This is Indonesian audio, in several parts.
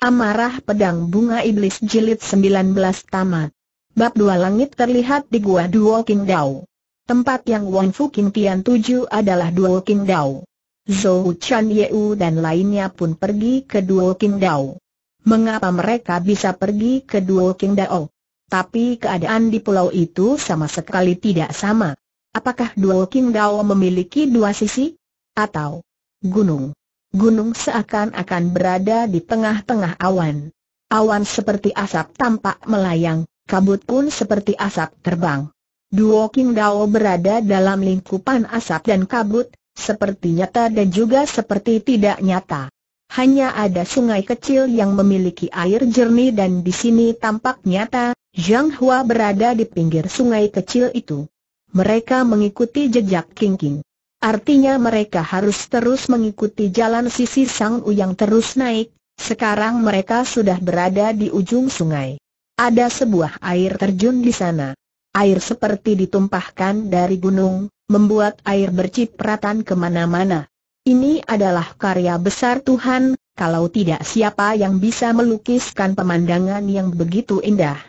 Amarah Pedang Bunga Iblis Jilid 19 Tamat Bab dua langit terlihat di Gua Duo King Dao Tempat yang Wang Fu King Tian tuju adalah Duo King Dao Zhou Chan Yeu dan lainnya pun pergi ke Duo King Dao Mengapa mereka bisa pergi ke Duo King Dao? Tapi keadaan di pulau itu sama sekali tidak sama Apakah Duo King Dao memiliki dua sisi? Atau gunung? gunung seakan-akan berada di tengah-tengah awan. Awan seperti asap tampak melayang, kabut pun seperti asap terbang. Duo King Dao berada dalam lingkupan asap dan kabut, seperti nyata dan juga seperti tidak nyata. Hanya ada sungai kecil yang memiliki air jernih dan di sini tampak nyata, Zhang Hua berada di pinggir sungai kecil itu. Mereka mengikuti jejak King King. Artinya mereka harus terus mengikuti jalan sisi Sang U yang terus naik, sekarang mereka sudah berada di ujung sungai. Ada sebuah air terjun di sana. Air seperti ditumpahkan dari gunung, membuat air bercipratan kemana-mana. Ini adalah karya besar Tuhan, kalau tidak siapa yang bisa melukiskan pemandangan yang begitu indah.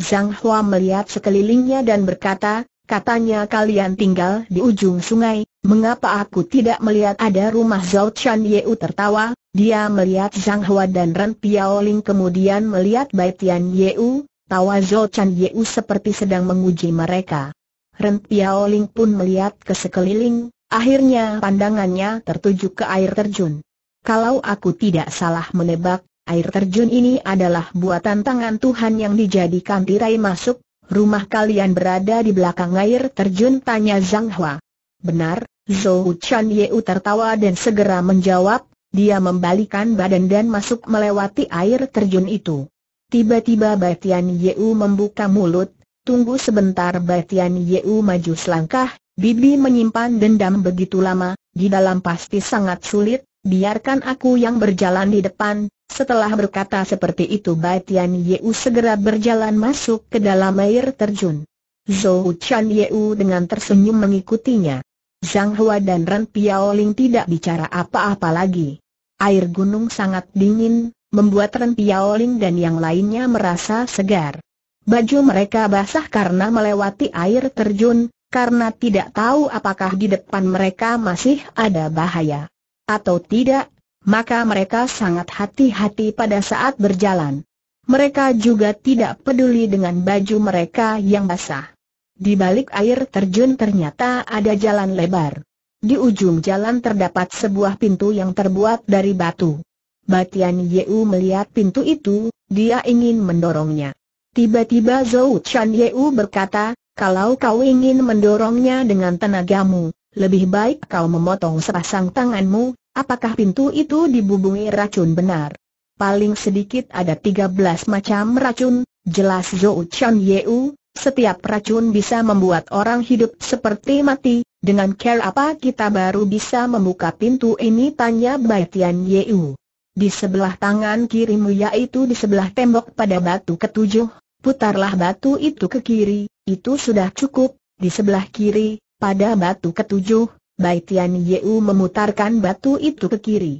Zhang Hua melihat sekelilingnya dan berkata, katanya kalian tinggal di ujung sungai, Mengapa aku tidak melihat ada rumah Zhao Chan Yeu tertawa, dia melihat Zhang Hua dan Ren Piaoling kemudian melihat Bai Tian Yeu, tawa Zhao Chan Yeu seperti sedang menguji mereka. Ren Piaoling pun melihat ke sekeliling, akhirnya pandangannya tertuju ke air terjun. Kalau aku tidak salah menebak, air terjun ini adalah buatan tangan Tuhan yang dijadikan tirai masuk, rumah kalian berada di belakang air terjun tanya Zhang Hua. Benar, Zhou Chan Yeu tertawa dan segera menjawab, dia membalikan badan dan masuk melewati air terjun itu. Tiba-tiba Batian Yeu membuka mulut, tunggu sebentar Batian Yeu maju selangkah, Bibi menyimpan dendam begitu lama, di dalam pasti sangat sulit, biarkan aku yang berjalan di depan, setelah berkata seperti itu Batian Yeu segera berjalan masuk ke dalam air terjun. Zhou Chan Yeu dengan tersenyum mengikutinya. Zhang Hua dan Ren Piaoling tidak bicara apa-apa lagi. Air gunung sangat dingin, membuat Ren Piaoling dan yang lainnya merasa segar. Baju mereka basah karena melewati air terjun, karena tidak tahu apakah di depan mereka masih ada bahaya atau tidak, maka mereka sangat hati-hati pada saat berjalan. Mereka juga tidak peduli dengan baju mereka yang basah. Di balik air terjun ternyata ada jalan lebar. Di ujung jalan terdapat sebuah pintu yang terbuat dari batu. Batian Yeu melihat pintu itu, dia ingin mendorongnya. Tiba-tiba Zhou Chan Yeu berkata, kalau kau ingin mendorongnya dengan tenagamu, lebih baik kau memotong sepasang tanganmu, apakah pintu itu dibubungi racun benar? Paling sedikit ada 13 macam racun, jelas Zhou Chan Yeu, setiap racun bisa membuat orang hidup seperti mati, dengan care apa kita baru bisa membuka pintu ini tanya Bai Tian Yu. Di sebelah tangan kirimu yaitu di sebelah tembok pada batu ketujuh, putarlah batu itu ke kiri, itu sudah cukup, di sebelah kiri, pada batu ketujuh, Bai Tian Yu memutarkan batu itu ke kiri.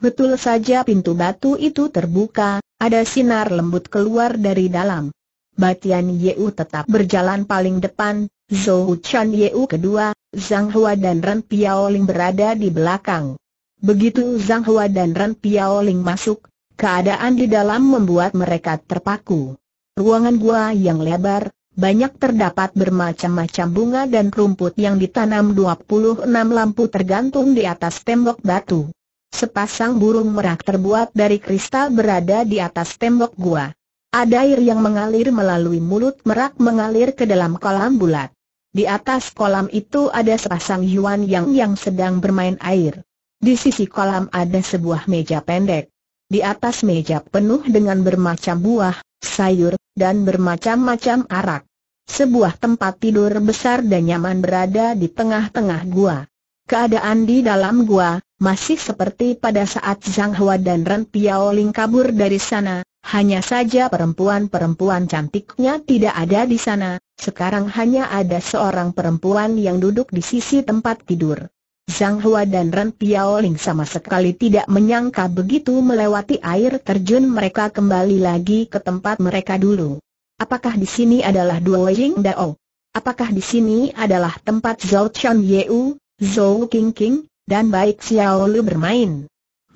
Betul saja pintu batu itu terbuka, ada sinar lembut keluar dari dalam. Batian Yeu tetap berjalan paling depan, Zhou Chan Yeu kedua, Zhang Hua dan Ren Piaoling berada di belakang. Begitu Zhang Hua dan Ren Piaoling masuk, keadaan di dalam membuat mereka terpaku. Ruangan gua yang lebar, banyak terdapat bermacam-macam bunga dan rumput yang ditanam 26 lampu tergantung di atas tembok batu. Sepasang burung merak terbuat dari kristal berada di atas tembok gua. Ada air yang mengalir melalui mulut merak mengalir ke dalam kolam bulat. Di atas kolam itu ada sepasang Yuan Yang yang sedang bermain air. Di sisi kolam ada sebuah meja pendek. Di atas meja penuh dengan bermacam buah, sayur, dan bermacam-macam arak. Sebuah tempat tidur besar dan nyaman berada di tengah-tengah gua. Keadaan di dalam gua masih seperti pada saat Zhang Hua dan Ren Piaoling kabur dari sana, hanya saja perempuan-perempuan cantiknya tidak ada di sana, sekarang hanya ada seorang perempuan yang duduk di sisi tempat tidur. Zhang Hua dan Ren Piaoling sama sekali tidak menyangka begitu melewati air terjun mereka kembali lagi ke tempat mereka dulu. Apakah di sini adalah Duo Ying Dao? Apakah di sini adalah tempat Zhou Chan Yeu, Zhou Qingqing dan Baik Xiao Lu bermain?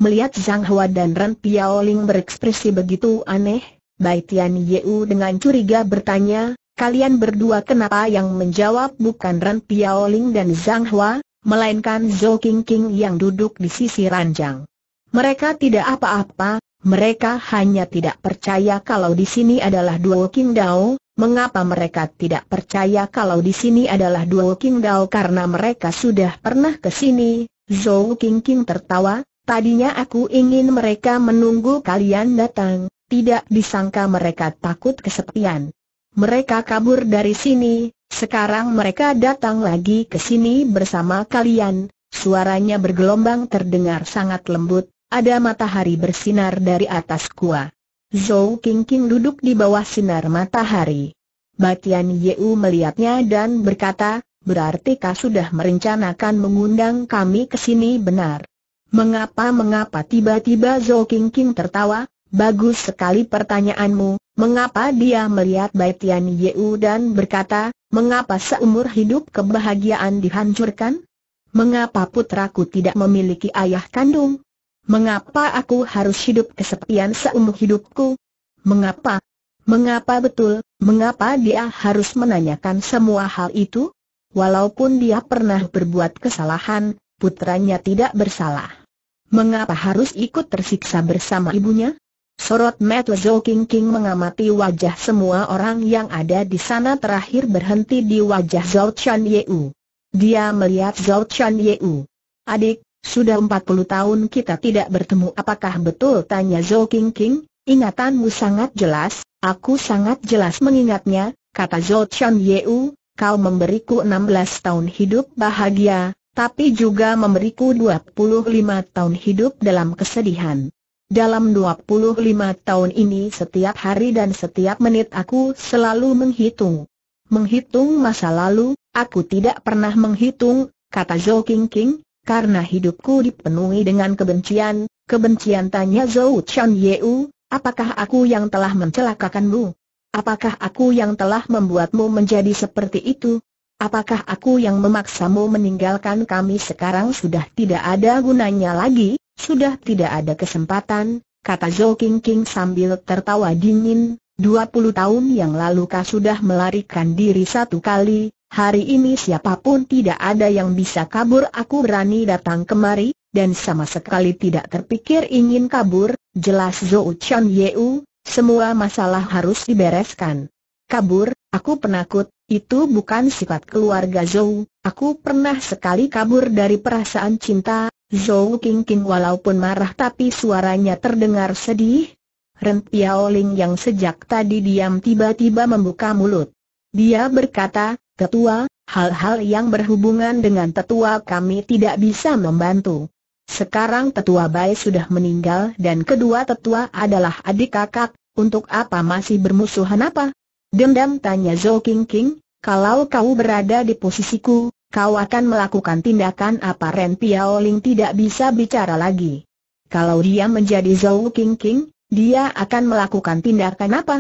Melihat Zhang Hua dan Ren Piaoling berekspresi begitu aneh, Bai Tian Yeu dengan curiga bertanya, kalian berdua kenapa yang menjawab bukan Ren Piaoling dan Zhang Hua, melainkan Zhou King King yang duduk di sisi ranjang. Mereka tidak apa-apa, mereka hanya tidak percaya kalau di sini adalah dua King Dao, Mengapa mereka tidak percaya kalau di sini adalah dua King Dao karena mereka sudah pernah ke sini? Zhou King King tertawa, Tadinya aku ingin mereka menunggu kalian datang, tidak disangka mereka takut kesepian. Mereka kabur dari sini, sekarang mereka datang lagi ke sini bersama kalian. Suaranya bergelombang terdengar sangat lembut, ada matahari bersinar dari atas gua. Zhou Qingqing duduk di bawah sinar matahari. Batian Yeu melihatnya dan berkata, berarti kau sudah merencanakan mengundang kami ke sini benar. Mengapa-mengapa tiba-tiba Zhou King King tertawa, bagus sekali pertanyaanmu, mengapa dia melihat Bai Tian Yeu dan berkata, mengapa seumur hidup kebahagiaan dihancurkan? Mengapa putraku tidak memiliki ayah kandung? Mengapa aku harus hidup kesepian seumur hidupku? Mengapa? Mengapa betul, mengapa dia harus menanyakan semua hal itu? Walaupun dia pernah berbuat kesalahan, putranya tidak bersalah. Mengapa harus ikut tersiksa bersama ibunya? Sorot mata Zhou King King mengamati wajah semua orang yang ada di sana terakhir berhenti di wajah Zhou Chan Yeu. Dia melihat Zhou Chan Yeu. Adik, sudah 40 tahun kita tidak bertemu apakah betul tanya Zhou King King, ingatanmu sangat jelas, aku sangat jelas mengingatnya, kata Zhou Chan Yeu, kau memberiku 16 tahun hidup bahagia, tapi juga memberiku 25 tahun hidup dalam kesedihan. Dalam 25 tahun ini setiap hari dan setiap menit aku selalu menghitung. Menghitung masa lalu, aku tidak pernah menghitung, kata Zhou King King, karena hidupku dipenuhi dengan kebencian. Kebencian tanya Zhou Chan Yeu, apakah aku yang telah mencelakakanmu? Apakah aku yang telah membuatmu menjadi seperti itu? Apakah aku yang memaksamu meninggalkan kami sekarang sudah tidak ada gunanya lagi, sudah tidak ada kesempatan, kata Zhou King King sambil tertawa dingin, 20 tahun yang lalu kau sudah melarikan diri satu kali, hari ini siapapun tidak ada yang bisa kabur aku berani datang kemari, dan sama sekali tidak terpikir ingin kabur, jelas Zhou Chan Yeu, semua masalah harus dibereskan. Kabur, aku penakut, itu bukan sifat keluarga Zhou, aku pernah sekali kabur dari perasaan cinta, Zhou King walaupun marah tapi suaranya terdengar sedih. Ren Piaoling yang sejak tadi diam tiba-tiba membuka mulut. Dia berkata, Tetua, hal-hal yang berhubungan dengan tetua kami tidak bisa membantu. Sekarang tetua Bai sudah meninggal dan kedua tetua adalah adik kakak, untuk apa masih bermusuhan apa? Dendam tanya Zhou King King, kalau kau berada di posisiku, kau akan melakukan tindakan apa Ren Piaoling tidak bisa bicara lagi. Kalau dia menjadi Zhou King King, dia akan melakukan tindakan apa?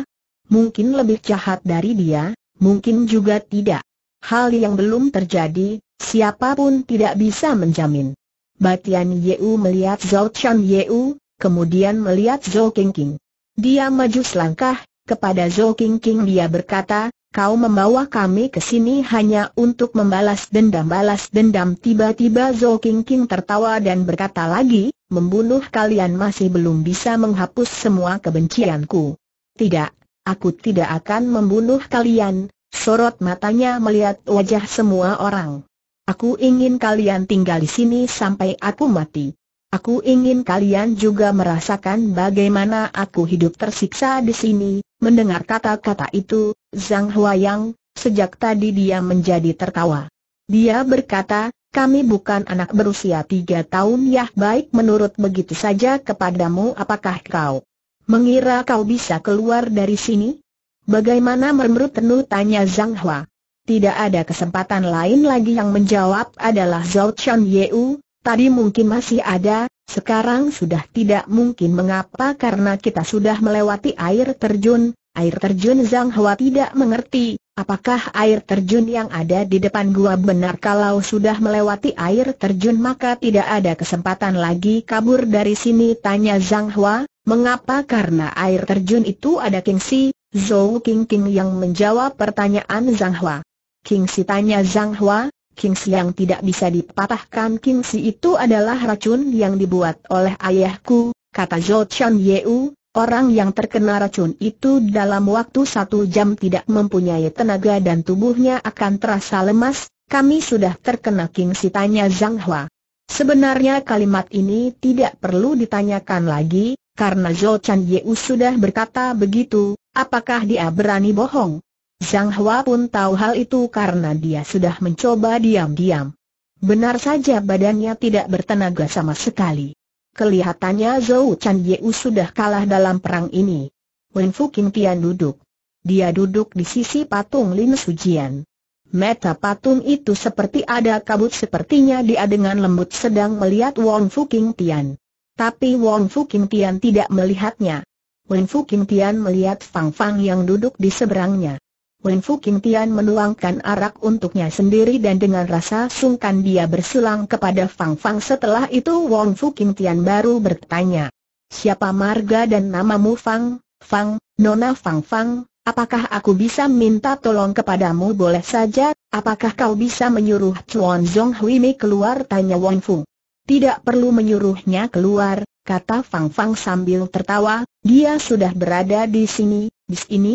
Mungkin lebih jahat dari dia, mungkin juga tidak. Hal yang belum terjadi, siapapun tidak bisa menjamin. Batian Yeu melihat Zhou Chan Yeu, kemudian melihat Zhou King King. Dia maju selangkah, kepada Zhou King King dia berkata, kau membawa kami ke sini hanya untuk membalas dendam balas dendam tiba-tiba Zhou King tertawa dan berkata lagi, membunuh kalian masih belum bisa menghapus semua kebencianku. Tidak, aku tidak akan membunuh kalian, sorot matanya melihat wajah semua orang. Aku ingin kalian tinggal di sini sampai aku mati. Aku ingin kalian juga merasakan bagaimana aku hidup tersiksa di sini, Mendengar kata-kata itu, Zhang Huayang, sejak tadi dia menjadi tertawa. Dia berkata, kami bukan anak berusia tiga tahun ya baik menurut begitu saja kepadamu apakah kau mengira kau bisa keluar dari sini? Bagaimana menurut tenu tanya Zhang Hua. Tidak ada kesempatan lain lagi yang menjawab adalah Zhao Chan Yeu, tadi mungkin masih ada, sekarang sudah tidak mungkin mengapa karena kita sudah melewati air terjun, air terjun Zhang Hua tidak mengerti, apakah air terjun yang ada di depan gua benar kalau sudah melewati air terjun maka tidak ada kesempatan lagi kabur dari sini tanya Zhang Hua, mengapa karena air terjun itu ada King Si, Zhou King King yang menjawab pertanyaan Zhang Hua. King Si tanya Zhang Hua, Kingsi yang tidak bisa dipatahkan Kingsi itu adalah racun yang dibuat oleh ayahku, kata Zhou Chan Yeu, orang yang terkena racun itu dalam waktu satu jam tidak mempunyai tenaga dan tubuhnya akan terasa lemas, kami sudah terkena Kingsi tanya Zhang Hua. Sebenarnya kalimat ini tidak perlu ditanyakan lagi, karena Zhou Chan Yeu sudah berkata begitu, apakah dia berani bohong? Zhang Hua pun tahu hal itu karena dia sudah mencoba diam-diam. Benar saja badannya tidak bertenaga sama sekali. Kelihatannya Zhou Chan Yeu sudah kalah dalam perang ini. Wen Fu Kim Tian duduk. Dia duduk di sisi patung Lin Sujian. Meta patung itu seperti ada kabut sepertinya dia dengan lembut sedang melihat Wong Fu Kim Tian. Tapi Wong Fu Kim Tian tidak melihatnya. Wen Fu Kim Tian melihat Fang Fang yang duduk di seberangnya. Wen Fu King Tian menuangkan arak untuknya sendiri dan dengan rasa sungkan dia bersilang kepada Fang Fang setelah itu Wong Fu King Tian baru bertanya Siapa marga dan namamu Fang, Fang, Nona Fang Fang, apakah aku bisa minta tolong kepadamu boleh saja, apakah kau bisa menyuruh Chuan Zhong Hui Mi keluar tanya Wong Fu Tidak perlu menyuruhnya keluar, kata Fang Fang sambil tertawa, dia sudah berada di sini, di sini,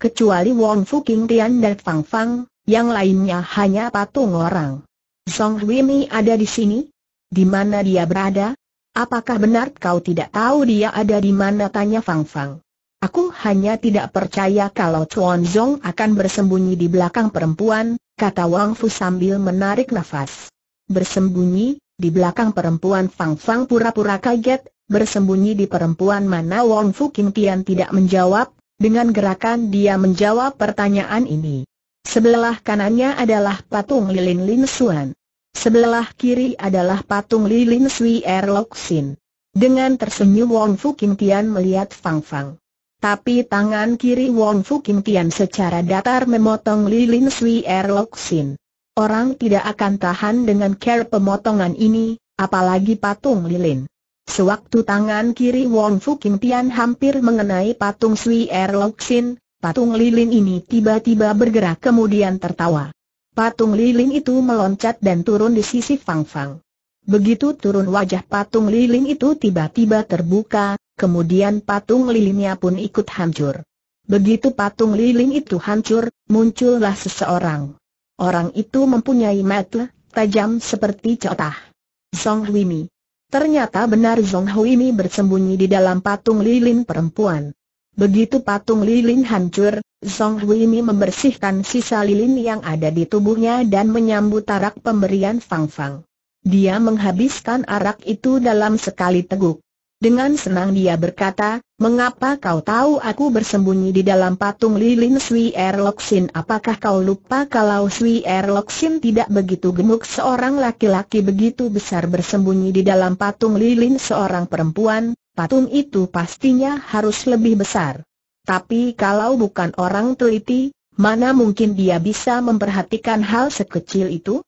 Kecuali Wong Fu King Tian dan Fang Fang, yang lainnya hanya patung orang. Song Mi ada di sini? Di mana dia berada? Apakah benar kau tidak tahu dia ada di mana tanya Fang Fang? Aku hanya tidak percaya kalau Chuan Zong akan bersembunyi di belakang perempuan, kata Wang Fu sambil menarik nafas. Bersembunyi, di belakang perempuan Fang Fang pura-pura kaget, bersembunyi di perempuan mana Wang Fu Kim Tian tidak menjawab, dengan gerakan dia menjawab pertanyaan ini. Sebelah kanannya adalah patung lilin Lin Suan. Sebelah kiri adalah patung lilin Sui Er Lok Sin. Dengan tersenyum Wong Fu Kim Tian melihat Fang Fang. Tapi tangan kiri Wong Fu Kim Tian secara datar memotong lilin Sui Er Lok Sin. Orang tidak akan tahan dengan care pemotongan ini, apalagi patung lilin. Sewaktu tangan kiri Wong Fu Kim Tian hampir mengenai patung Sui Er Sin, patung lilin ini tiba-tiba bergerak kemudian tertawa. Patung lilin itu meloncat dan turun di sisi Fang Fang. Begitu turun wajah patung lilin itu tiba-tiba terbuka, kemudian patung lilinnya pun ikut hancur. Begitu patung lilin itu hancur, muncullah seseorang. Orang itu mempunyai mata tajam seperti cotah. Song Mi. Ternyata benar Zhong Hu ini bersembunyi di dalam patung lilin perempuan. Begitu patung lilin hancur, Zhong Hu ini membersihkan sisa lilin yang ada di tubuhnya dan menyambut arak pemberian Fang Fang. Dia menghabiskan arak itu dalam sekali teguk. Dengan senang dia berkata, mengapa kau tahu aku bersembunyi di dalam patung lilin Sui Erloksin? Apakah kau lupa kalau Sui Erloksin tidak begitu gemuk seorang laki-laki begitu besar bersembunyi di dalam patung lilin seorang perempuan, patung itu pastinya harus lebih besar. Tapi kalau bukan orang teliti, mana mungkin dia bisa memperhatikan hal sekecil itu?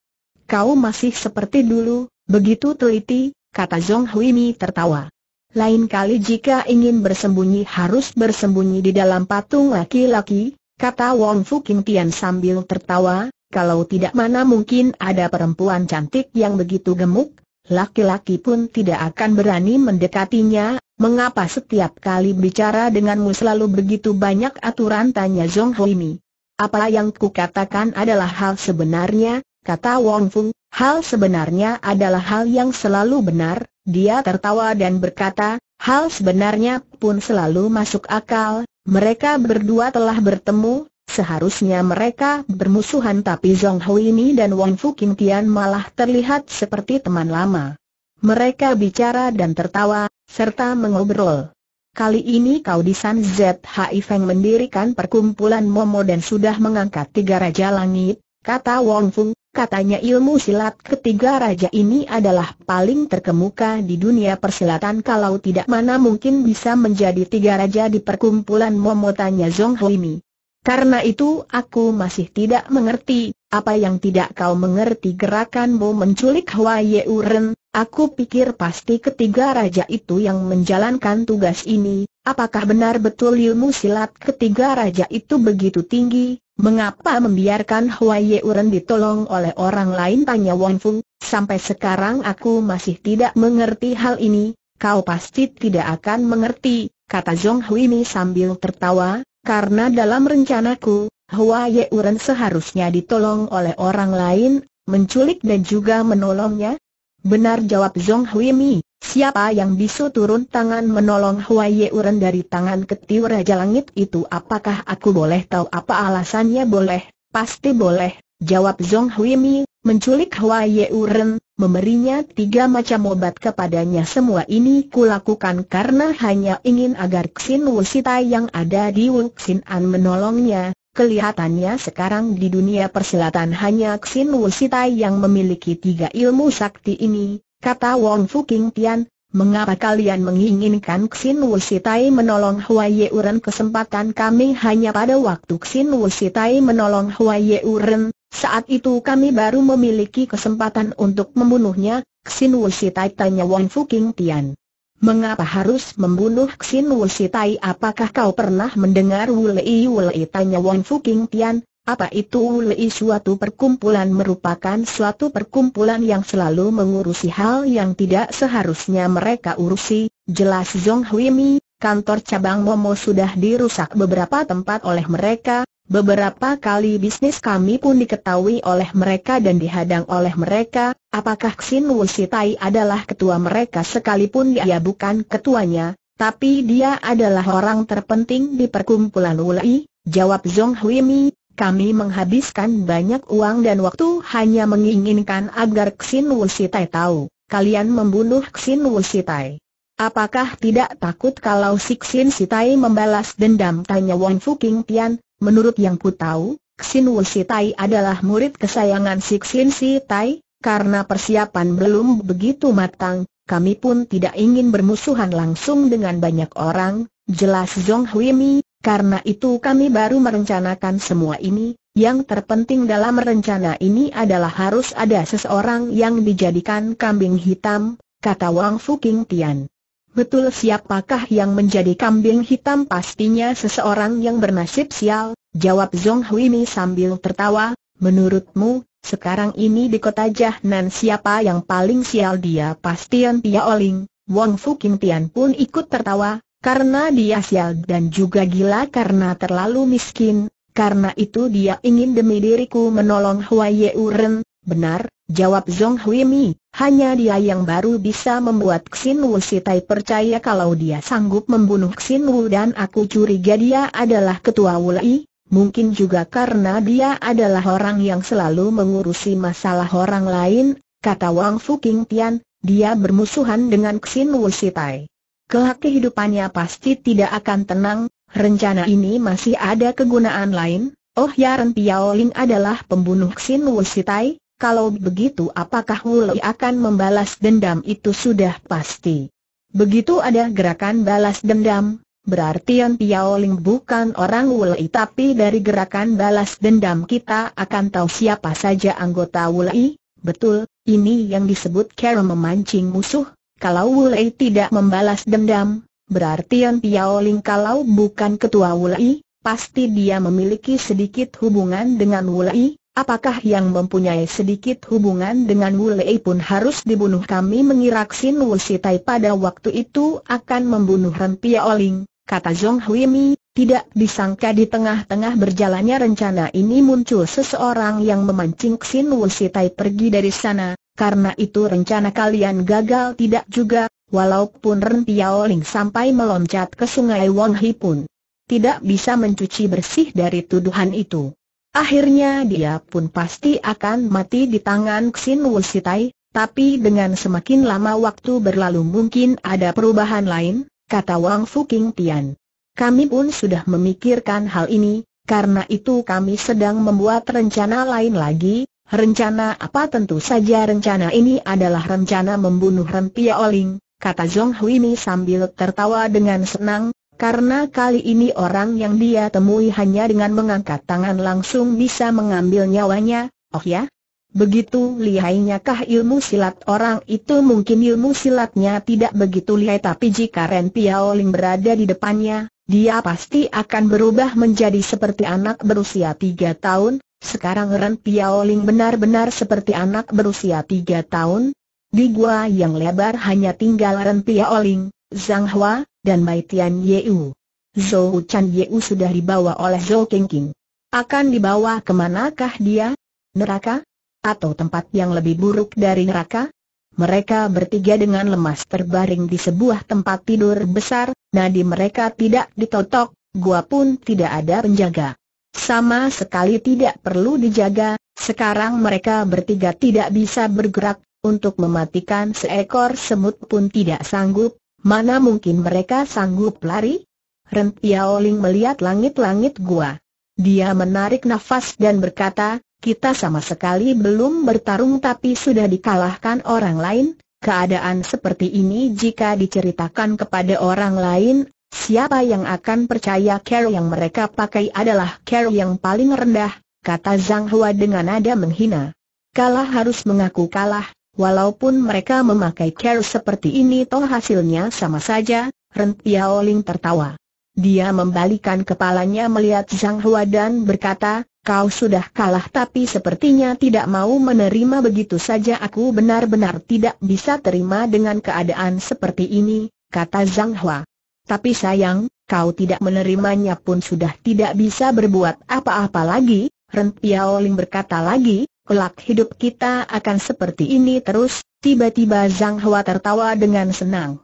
Kau masih seperti dulu, begitu teliti, kata Zhong Hui Mi tertawa. Lain kali jika ingin bersembunyi harus bersembunyi di dalam patung laki-laki, kata Wong Kim Tian sambil tertawa, kalau tidak mana mungkin ada perempuan cantik yang begitu gemuk, laki-laki pun tidak akan berani mendekatinya, mengapa setiap kali bicara denganmu selalu begitu banyak aturan tanya Zhong Hui Mi. Apa yang kukatakan adalah hal sebenarnya, kata Wong Fu. Hal sebenarnya adalah hal yang selalu benar, dia tertawa dan berkata, hal sebenarnya pun selalu masuk akal, mereka berdua telah bertemu, seharusnya mereka bermusuhan tapi Zhong Hui Mi dan Wang Fu Kim Tian malah terlihat seperti teman lama. Mereka bicara dan tertawa, serta mengobrol. Kali ini kau di San ZHI Feng mendirikan perkumpulan Momo dan sudah mengangkat tiga raja langit, kata Wong Fu, Katanya ilmu silat ketiga raja ini adalah paling terkemuka di dunia persilatan kalau tidak mana mungkin bisa menjadi tiga raja di perkumpulan momotanya tanya Zhong Huimi. Karena itu aku masih tidak mengerti, apa yang tidak kau mengerti gerakanmu menculik Ye Yeuren, aku pikir pasti ketiga raja itu yang menjalankan tugas ini, apakah benar betul ilmu silat ketiga raja itu begitu tinggi, Mengapa membiarkan Ye Yeuren ditolong oleh orang lain tanya Wang Fu, sampai sekarang aku masih tidak mengerti hal ini, kau pasti tidak akan mengerti, kata Zhong Hui Mi sambil tertawa, karena dalam rencanaku, Ye Yeuren seharusnya ditolong oleh orang lain, menculik dan juga menolongnya. Benar jawab Zhong Hui Mi. Siapa yang bisa turun tangan menolong Ye Uren dari tangan ketiw Raja Langit itu apakah aku boleh tahu apa alasannya boleh? Pasti boleh, jawab Zong Mi. menculik Ye Uren, memberinya tiga macam obat kepadanya semua ini kulakukan karena hanya ingin agar Xin Wusita yang ada di Wuxin An menolongnya, Kelihatannya sekarang di dunia persilatan hanya Xin Wusita yang memiliki tiga ilmu sakti ini, kata Wong King Tian, mengapa kalian menginginkan Xin Sitai menolong Hua Uren? kesempatan kami hanya pada waktu Xin Sitai menolong Hua Uren, saat itu kami baru memiliki kesempatan untuk membunuhnya, Xin Sitai tanya Wong King Tian. Mengapa harus membunuh Xin Sitai? Apakah kau pernah mendengar Wulei Wulei? Tanya Wong King Tian. Apa itu Ulei suatu perkumpulan merupakan suatu perkumpulan yang selalu mengurusi hal yang tidak seharusnya mereka urusi, jelas Zong Hui Mi, kantor cabang Momo sudah dirusak beberapa tempat oleh mereka, beberapa kali bisnis kami pun diketahui oleh mereka dan dihadang oleh mereka, apakah Xin Wu Sitai adalah ketua mereka sekalipun dia bukan ketuanya, tapi dia adalah orang terpenting di perkumpulan Ulei, jawab Zong Hui Mi, kami menghabiskan banyak uang dan waktu hanya menginginkan agar Xin Wusitai tahu, kalian membunuh Xin Wusitai. Apakah tidak takut kalau si Xin Sitai membalas dendam? Tanya Wang Fuking Tian, menurut yang ku tahu, Xin Wusitai adalah murid kesayangan si Xin Sitai, karena persiapan belum begitu matang, kami pun tidak ingin bermusuhan langsung dengan banyak orang, jelas Zhong Hui Mi, karena itu kami baru merencanakan semua ini, yang terpenting dalam rencana ini adalah harus ada seseorang yang dijadikan kambing hitam, kata Wang Fuking Tian. Betul siapakah yang menjadi kambing hitam pastinya seseorang yang bernasib sial, jawab Zong Huimi sambil tertawa, menurutmu, sekarang ini di kota Jahnan siapa yang paling sial dia pastian Pia Oling, Wang Fuking Tian pun ikut tertawa, karena dia sial dan juga gila karena terlalu miskin, karena itu dia ingin demi diriku menolong Hua Ye Uren, benar, jawab Zhong Hui Mi, hanya dia yang baru bisa membuat Xin Wu Sitai percaya kalau dia sanggup membunuh Xin Wu dan aku curiga dia adalah ketua Wulai, mungkin juga karena dia adalah orang yang selalu mengurusi masalah orang lain, kata Wang Fu King Tian, dia bermusuhan dengan Xin Wu Sitai kelak kehidupannya pasti tidak akan tenang, rencana ini masih ada kegunaan lain, Oh ya, Ren Piaoling adalah pembunuh Xin Wusitai, kalau begitu apakah Wulei akan membalas dendam itu sudah pasti. Begitu ada gerakan balas dendam, berarti Ren Piaoling bukan orang Wulei tapi dari gerakan balas dendam kita akan tahu siapa saja anggota Wulei, betul, ini yang disebut cara memancing musuh, kalau Wulai tidak membalas dendam, berarti Yan Piaoling kalau bukan ketua Wulai, pasti dia memiliki sedikit hubungan dengan Wulai. Apakah yang mempunyai sedikit hubungan dengan Wulai pun harus dibunuh kami mengira Xin Wusitai pada waktu itu akan membunuh Ren Piaoling, kata Zhong Hui Mi. tidak disangka di tengah-tengah berjalannya rencana ini muncul seseorang yang memancing Xin Wusitai pergi dari sana, karena itu rencana kalian gagal tidak juga, walaupun Ren Piao Ling sampai meloncat ke sungai Wong Hi pun tidak bisa mencuci bersih dari tuduhan itu. Akhirnya dia pun pasti akan mati di tangan Xin Sitai, tapi dengan semakin lama waktu berlalu mungkin ada perubahan lain, kata Wang King Tian. Kami pun sudah memikirkan hal ini, karena itu kami sedang membuat rencana lain lagi, Rencana apa tentu saja rencana ini adalah rencana membunuh Rempia Oling, kata Zhong Hui Mi sambil tertawa dengan senang, karena kali ini orang yang dia temui hanya dengan mengangkat tangan langsung bisa mengambil nyawanya, oh ya? Begitu lihainya kah ilmu silat orang itu mungkin ilmu silatnya tidak begitu lihai tapi jika Rempia Oling berada di depannya, dia pasti akan berubah menjadi seperti anak berusia tiga tahun, sekarang Ren Piaoling benar-benar seperti anak berusia tiga tahun. Di gua yang lebar hanya tinggal Ren Piaoling, Zhang Hua, dan Mai Tian Yeu. Zhou Chan Yeu sudah dibawa oleh Zhou King Akan dibawa ke manakah dia? Neraka? Atau tempat yang lebih buruk dari neraka? Mereka bertiga dengan lemas terbaring di sebuah tempat tidur besar, nadi mereka tidak ditotok, gua pun tidak ada penjaga. Sama sekali tidak perlu dijaga, sekarang mereka bertiga tidak bisa bergerak, untuk mematikan seekor semut pun tidak sanggup, mana mungkin mereka sanggup lari? Ren Piaoling melihat langit-langit gua. Dia menarik nafas dan berkata, kita sama sekali belum bertarung tapi sudah dikalahkan orang lain, keadaan seperti ini jika diceritakan kepada orang lain, Siapa yang akan percaya care yang mereka pakai adalah care yang paling rendah, kata Zhang Hua dengan nada menghina. Kalah harus mengaku kalah, walaupun mereka memakai care seperti ini toh hasilnya sama saja, Ren Piaoling tertawa. Dia membalikan kepalanya melihat Zhang Hua dan berkata, kau sudah kalah tapi sepertinya tidak mau menerima begitu saja aku benar-benar tidak bisa terima dengan keadaan seperti ini, kata Zhang Hua. Tapi sayang, kau tidak menerimanya pun sudah tidak bisa berbuat apa-apa lagi, Ren Piaoling berkata lagi, kelak hidup kita akan seperti ini terus, tiba-tiba Zhang Hua tertawa dengan senang.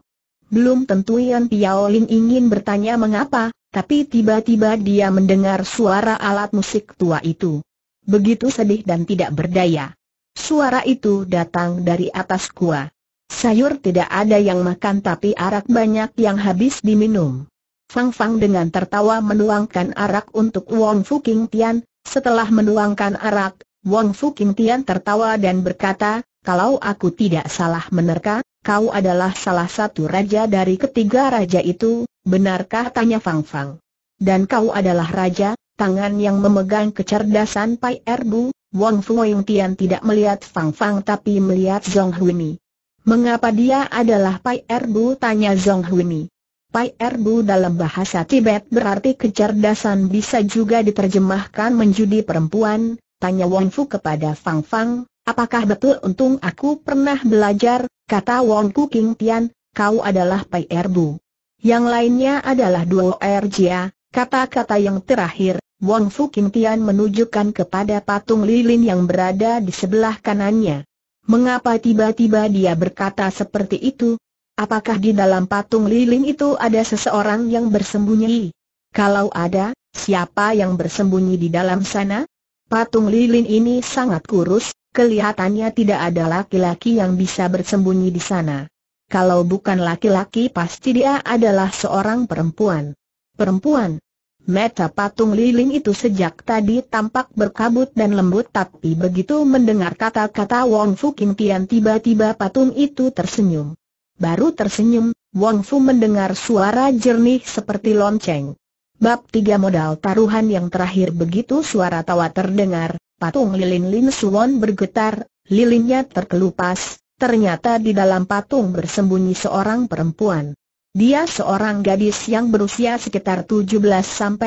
Belum tentu Yan Piaoling ingin bertanya mengapa, tapi tiba-tiba dia mendengar suara alat musik tua itu. Begitu sedih dan tidak berdaya. Suara itu datang dari atas gua. Sayur tidak ada yang makan tapi arak banyak yang habis diminum. Fang Fang dengan tertawa menuangkan arak untuk Wong Fu King Tian, setelah menuangkan arak, Wong Fu King Tian tertawa dan berkata, kalau aku tidak salah menerka, kau adalah salah satu raja dari ketiga raja itu, benarkah tanya Fang Fang? Dan kau adalah raja, tangan yang memegang kecerdasan Pai Erbu, Wong Fu King Tian tidak melihat Fang Fang tapi melihat Zhong Huini. Mengapa dia adalah Pai Erbu? Tanya Zhong Huni. Pai Erbu dalam bahasa Tibet berarti kecerdasan bisa juga diterjemahkan menjadi perempuan, tanya Wong Fu kepada Fang Fang, apakah betul untung aku pernah belajar, kata Wong Fu King Tian, kau adalah Pai Erbu. Yang lainnya adalah Duo Erjia, kata-kata yang terakhir, Wong Fu King Tian menunjukkan kepada patung lilin yang berada di sebelah kanannya. Mengapa tiba-tiba dia berkata seperti itu? Apakah di dalam patung lilin itu ada seseorang yang bersembunyi? Kalau ada, siapa yang bersembunyi di dalam sana? Patung lilin ini sangat kurus, kelihatannya tidak ada laki-laki yang bisa bersembunyi di sana. Kalau bukan laki-laki pasti dia adalah seorang perempuan. Perempuan, Mata patung lilin itu sejak tadi tampak berkabut dan lembut tapi begitu mendengar kata-kata Wong Fu Kim Tian tiba-tiba patung itu tersenyum. Baru tersenyum, Wong Fu mendengar suara jernih seperti lonceng. Bab tiga modal taruhan yang terakhir begitu suara tawa terdengar, patung lilin Lin Suwon bergetar, lilinnya terkelupas, ternyata di dalam patung bersembunyi seorang perempuan. Dia seorang gadis yang berusia sekitar 17-18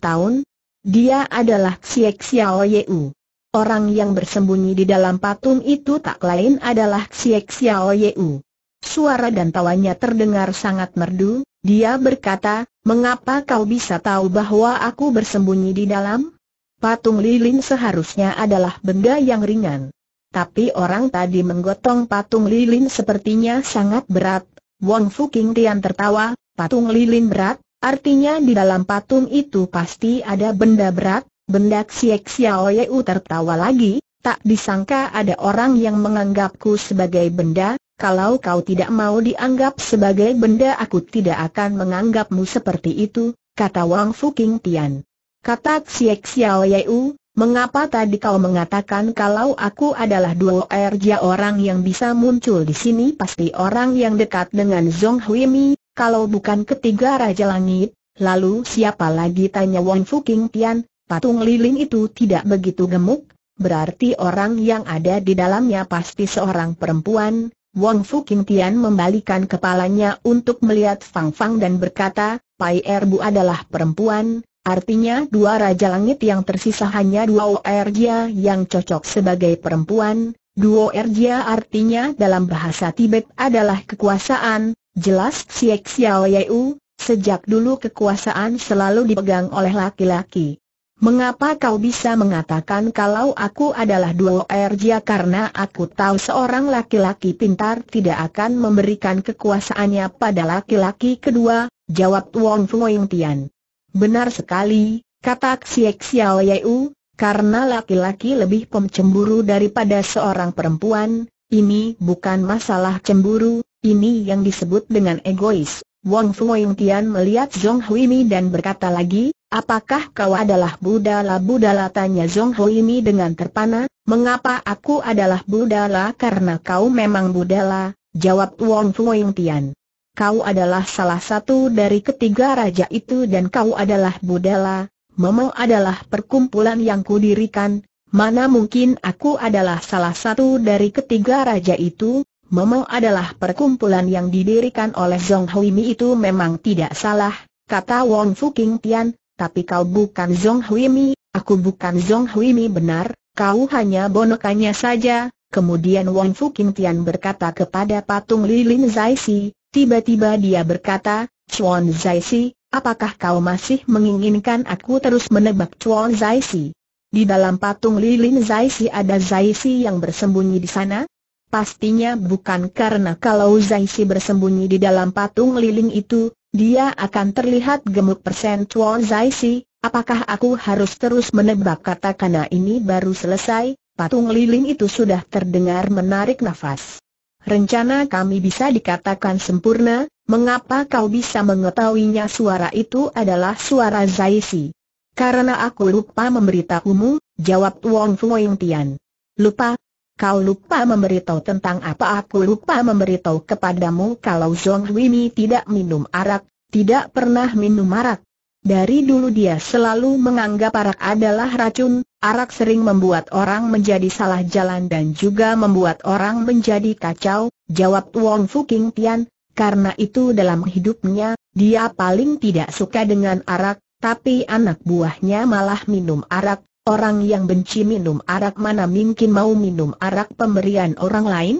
tahun. Dia adalah Xiek Xiao Yeu. Orang yang bersembunyi di dalam patung itu tak lain adalah Xiek Xiao Yeu. Suara dan tawanya terdengar sangat merdu, dia berkata, mengapa kau bisa tahu bahwa aku bersembunyi di dalam? Patung lilin seharusnya adalah benda yang ringan. Tapi orang tadi menggotong patung lilin sepertinya sangat berat, Wong King Tian tertawa, patung lilin berat, artinya di dalam patung itu pasti ada benda berat, benda Xiek Xiao Yeu tertawa lagi, tak disangka ada orang yang menganggapku sebagai benda, kalau kau tidak mau dianggap sebagai benda aku tidak akan menganggapmu seperti itu, kata Wang King Tian. Kata Xiek Xiao Yeu, Mengapa tadi kau mengatakan kalau aku adalah duo erja orang yang bisa muncul di sini pasti orang yang dekat dengan Zhong Hui Mi, kalau bukan ketiga Raja Langit, lalu siapa lagi tanya Wang Fu King Tian, patung lilin itu tidak begitu gemuk, berarti orang yang ada di dalamnya pasti seorang perempuan, Wang Fu King Tian membalikan kepalanya untuk melihat Fang Fang dan berkata, Pai Erbu adalah perempuan, Artinya dua Raja Langit yang tersisa hanya dua Ergia yang cocok sebagai perempuan, dua Ergia artinya dalam bahasa Tibet adalah kekuasaan, jelas Siek Xiao Yeu, sejak dulu kekuasaan selalu dipegang oleh laki-laki. Mengapa kau bisa mengatakan kalau aku adalah duo Ergia karena aku tahu seorang laki-laki pintar tidak akan memberikan kekuasaannya pada laki-laki kedua, jawab Wong Fuoing Tian. Benar sekali, kata Xiek Xiao Yeu, karena laki-laki lebih pemcemburu daripada seorang perempuan, ini bukan masalah cemburu, ini yang disebut dengan egois. Wang Fuoyong Tian melihat Zhong Hui Mi dan berkata lagi, apakah kau adalah budala-budala tanya Zhong Mi dengan terpana, mengapa aku adalah budala karena kau memang budala, jawab Wang Fuoyong Tian kau adalah salah satu dari ketiga raja itu dan kau adalah Budala, Momo adalah perkumpulan yang kudirikan, mana mungkin aku adalah salah satu dari ketiga raja itu, Momo adalah perkumpulan yang didirikan oleh Zhong Huimi itu memang tidak salah, kata Wong King Tian, tapi kau bukan Zhong Huimi, aku bukan Zhong Huimi benar, kau hanya bonekanya saja, Kemudian Wong King Tian berkata kepada patung lilin Zaisi, Tiba-tiba dia berkata, Chuan Zaisi, apakah kau masih menginginkan aku terus menebak Chuan Zaisi? Di dalam patung lilin Zaisi ada Zaisi yang bersembunyi di sana? Pastinya bukan karena kalau Zaisi bersembunyi di dalam patung lilin itu, dia akan terlihat gemuk persen Chuan Zaisi, apakah aku harus terus menebak kata karena ini baru selesai, patung lilin itu sudah terdengar menarik nafas. Rencana kami bisa dikatakan sempurna, mengapa kau bisa mengetahuinya suara itu adalah suara Zaisi? Karena aku lupa memberitahumu, jawab Wong Fuoing Tian. Lupa? Kau lupa memberitahu tentang apa aku lupa memberitahu kepadamu kalau Zhong Mi tidak minum arak, tidak pernah minum arak, dari dulu dia selalu menganggap arak adalah racun, arak sering membuat orang menjadi salah jalan dan juga membuat orang menjadi kacau, jawab Wong King Tian, karena itu dalam hidupnya, dia paling tidak suka dengan arak, tapi anak buahnya malah minum arak, orang yang benci minum arak mana mungkin mau minum arak pemberian orang lain?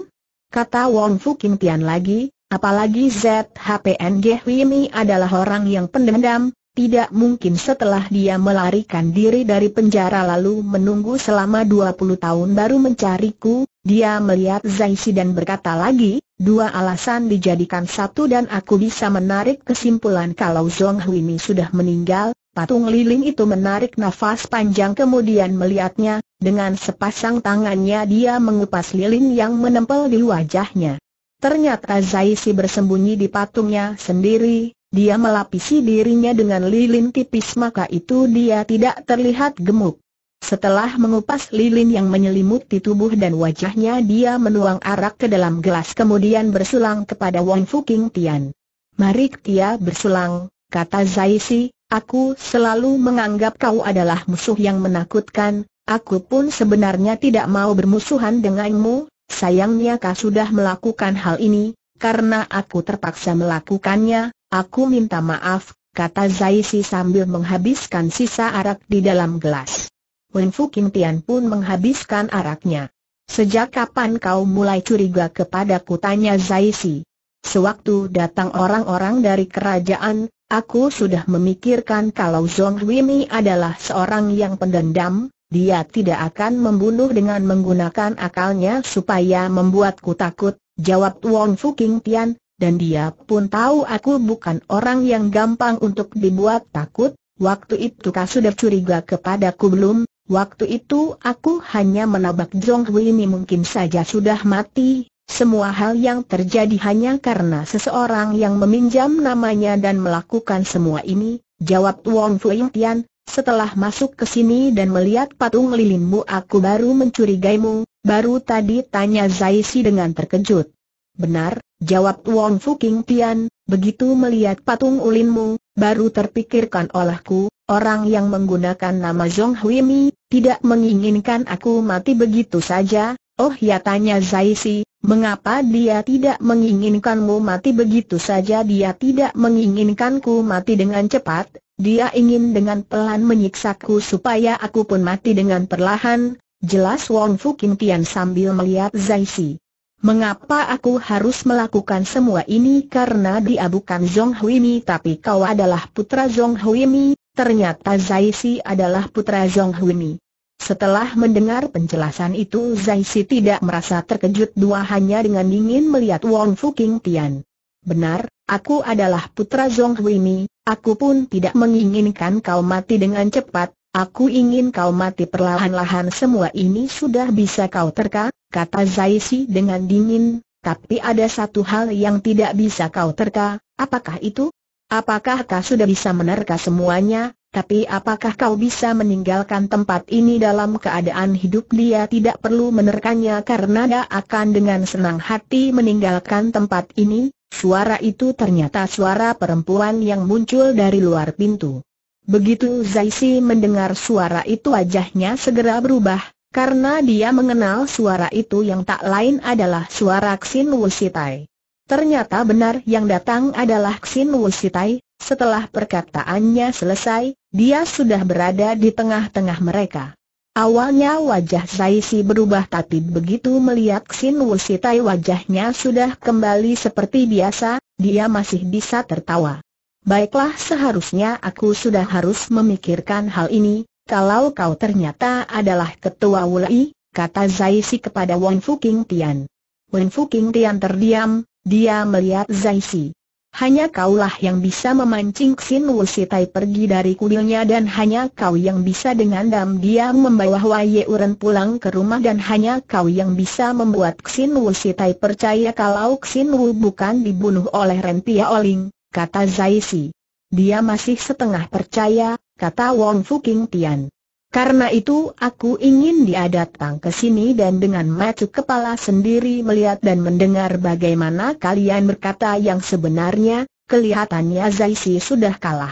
Kata Wong King Tian lagi, apalagi ZHPN Wimi adalah orang yang pendendam, tidak mungkin setelah dia melarikan diri dari penjara lalu menunggu selama 20 tahun baru mencariku, dia melihat Zaisi dan berkata lagi, dua alasan dijadikan satu dan aku bisa menarik kesimpulan kalau Hui ini sudah meninggal, patung lilin itu menarik nafas panjang kemudian melihatnya, dengan sepasang tangannya dia mengupas lilin yang menempel di wajahnya. Ternyata Zaisi bersembunyi di patungnya sendiri, dia melapisi dirinya dengan lilin tipis maka itu dia tidak terlihat gemuk. Setelah mengupas lilin yang menyelimuti tubuh dan wajahnya dia menuang arak ke dalam gelas kemudian bersulang kepada Wang King Tian. Mari Tia bersulang, kata Zai Si. aku selalu menganggap kau adalah musuh yang menakutkan, aku pun sebenarnya tidak mau bermusuhan denganmu, sayangnya kau sudah melakukan hal ini, karena aku terpaksa melakukannya, Aku minta maaf, kata Zaisi sambil menghabiskan sisa arak di dalam gelas. Wen Fu Kim Tian pun menghabiskan araknya. Sejak kapan kau mulai curiga kepadaku tanya Zaisi. Sewaktu datang orang-orang dari kerajaan, aku sudah memikirkan kalau Zong Wimi adalah seorang yang pendendam, dia tidak akan membunuh dengan menggunakan akalnya supaya membuatku takut, jawab Wong Fu King Tian, dan dia pun tahu aku bukan orang yang gampang untuk dibuat takut, waktu itu kau sudah curiga kepadaku belum? Waktu itu aku hanya menabak Jong Hui ini mungkin saja sudah mati, semua hal yang terjadi hanya karena seseorang yang meminjam namanya dan melakukan semua ini, jawab Wong Fu Tian, setelah masuk ke sini dan melihat patung lilinmu aku baru mencurigaimu, baru tadi tanya Zai Si dengan terkejut. Benar, Jawab Wong Fuking Tian, begitu melihat patung ulinmu, baru terpikirkan olehku, orang yang menggunakan nama Zhong Hui Mi, tidak menginginkan aku mati begitu saja, oh ya tanya Zai Si, mengapa dia tidak menginginkanmu mati begitu saja dia tidak menginginkanku mati dengan cepat, dia ingin dengan pelan menyiksaku supaya aku pun mati dengan perlahan, jelas Wong Fuking Tian sambil melihat Zai Si. Mengapa aku harus melakukan semua ini karena dia bukan Zhong Huimi tapi kau adalah putra Zhong Huimi, ternyata Zai Si adalah putra Zhong Huimi. Setelah mendengar penjelasan itu Zai Si tidak merasa terkejut dua hanya dengan dingin melihat Wong King Tian. Benar, aku adalah putra Zhong Huimi, aku pun tidak menginginkan kau mati dengan cepat, aku ingin kau mati perlahan-lahan semua ini sudah bisa kau terka, kata Zaisi dengan dingin, tapi ada satu hal yang tidak bisa kau terka, apakah itu? Apakah kau sudah bisa menerka semuanya, tapi apakah kau bisa meninggalkan tempat ini dalam keadaan hidup dia tidak perlu menerkanya karena dia akan dengan senang hati meninggalkan tempat ini? Suara itu ternyata suara perempuan yang muncul dari luar pintu. Begitu Zaisi mendengar suara itu wajahnya segera berubah, karena dia mengenal suara itu yang tak lain adalah suara Xin Wusitai. Ternyata benar yang datang adalah Xin Wusitai, setelah perkataannya selesai, dia sudah berada di tengah-tengah mereka. Awalnya wajah Zaisi berubah tapi begitu melihat Xin Wusitai wajahnya sudah kembali seperti biasa, dia masih bisa tertawa. Baiklah seharusnya aku sudah harus memikirkan hal ini, kalau kau ternyata adalah ketua Wulai, kata Zaisi kepada Wen Fuking Tian. Wen Fuking Tian terdiam, dia melihat Zaisi. Hanya kaulah yang bisa memancing Xin Tai pergi dari kuilnya dan hanya kau yang bisa dengan dam dia membawa Wai Uren pulang ke rumah dan hanya kau yang bisa membuat Xin Tai percaya kalau Xin Wu bukan dibunuh oleh Ren Pia Oling, kata Zaisi. Dia masih setengah percaya, kata Wong Fuking Tian. Karena itu aku ingin dia datang ke sini dan dengan macu kepala sendiri melihat dan mendengar bagaimana kalian berkata yang sebenarnya, kelihatannya Zaisi sudah kalah.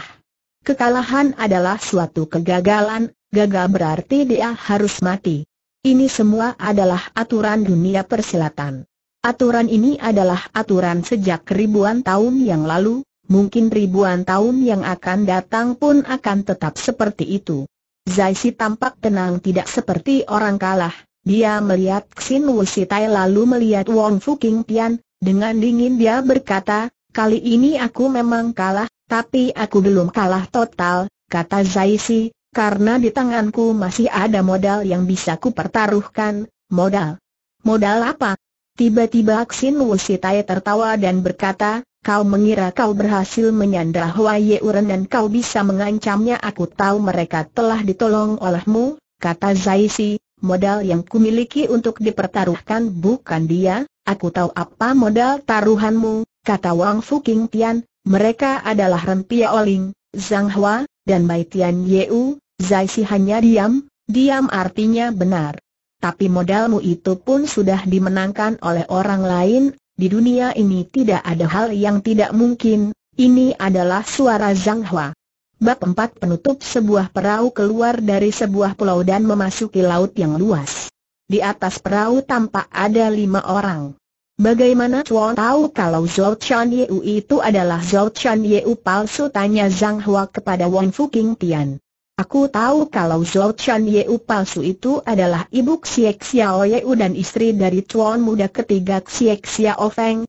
Kekalahan adalah suatu kegagalan, gagal berarti dia harus mati. Ini semua adalah aturan dunia persilatan. Aturan ini adalah aturan sejak ribuan tahun yang lalu, mungkin ribuan tahun yang akan datang pun akan tetap seperti itu. Zaisi tampak tenang tidak seperti orang kalah, dia melihat Xin Wusitai lalu melihat Wong Fu King Tian, dengan dingin dia berkata, kali ini aku memang kalah, tapi aku belum kalah total, kata Zaisi, karena di tanganku masih ada modal yang bisa kupertaruhkan, modal. Modal apa? Tiba-tiba Xin Wusitai tertawa dan berkata, Kau mengira kau berhasil menyandra Hua Uren dan kau bisa mengancamnya aku tahu mereka telah ditolong olehmu, kata Zai Si. modal yang kumiliki untuk dipertaruhkan bukan dia, aku tahu apa modal taruhanmu, kata Wang Fu King Tian, mereka adalah Rempia Oling, Zhang Hua, dan Bai Tian Yeu, Si hanya diam, diam artinya benar. Tapi modalmu itu pun sudah dimenangkan oleh orang lain, di dunia ini tidak ada hal yang tidak mungkin, ini adalah suara Zhang Hua. Bab 4 penutup sebuah perahu keluar dari sebuah pulau dan memasuki laut yang luas. Di atas perahu tampak ada lima orang. Bagaimana Chuan tahu kalau Zhou Chan Yeu itu adalah Zhou Chan Yeu palsu? Tanya Zhang Hua kepada Wang Fuking Tian. Aku tahu kalau Zhou Chan Yeu palsu itu adalah ibu Xiek Xiao Yeu dan istri dari tuan muda ketiga Xiek Xiao Feng,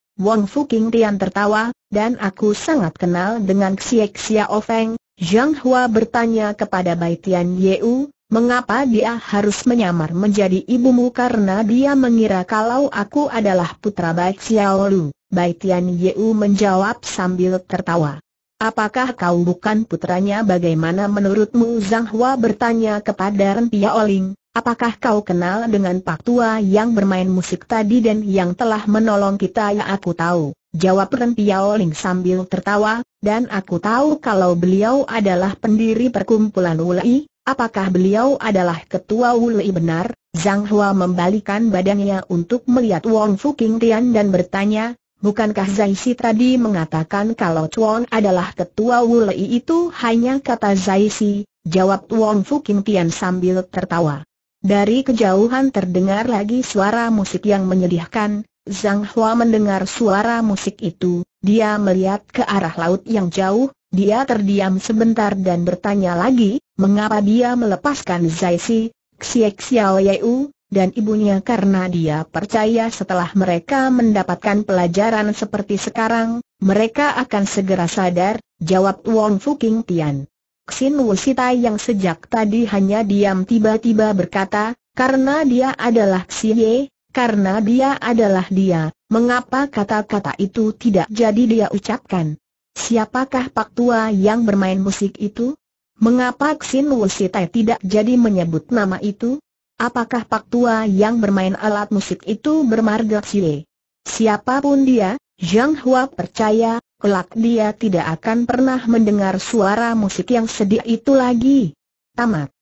Fu King Tian tertawa, dan aku sangat kenal dengan Xiek Xiao Feng. Zhang Hua bertanya kepada Bai Tian Yeu, mengapa dia harus menyamar menjadi ibumu karena dia mengira kalau aku adalah putra Bai Xiao Lu. Bai Tian Yeu menjawab sambil tertawa. Apakah kau bukan putranya bagaimana menurutmu Zhang Hua bertanya kepada Rentia Oling, apakah kau kenal dengan Pak Tua yang bermain musik tadi dan yang telah menolong kita ya aku tahu, jawab Rentia Oling sambil tertawa, dan aku tahu kalau beliau adalah pendiri perkumpulan Wulai, apakah beliau adalah ketua Wulai benar? Zhang Hua membalikan badannya untuk melihat Wong King Tian dan bertanya, Bukankah Si tadi mengatakan kalau Chuan adalah ketua Wulei itu hanya kata Si, jawab Wong Kim Tian sambil tertawa. Dari kejauhan terdengar lagi suara musik yang menyedihkan, Zhang Hua mendengar suara musik itu, dia melihat ke arah laut yang jauh, dia terdiam sebentar dan bertanya lagi, mengapa dia melepaskan Si? Xie Xiao Yeu, dan ibunya karena dia percaya setelah mereka mendapatkan pelajaran seperti sekarang, mereka akan segera sadar, jawab Wong King Tian. Xin Wusita yang sejak tadi hanya diam tiba-tiba berkata, karena dia adalah Xie, karena dia adalah dia, mengapa kata-kata itu tidak jadi dia ucapkan? Siapakah Pak Tua yang bermain musik itu? Mengapa Xin Wusita tidak jadi menyebut nama itu? Apakah Pak Tua yang bermain alat musik itu bermarga Xie? Siapapun dia, Zhang Hua percaya, kelak dia tidak akan pernah mendengar suara musik yang sedih itu lagi. Tamat.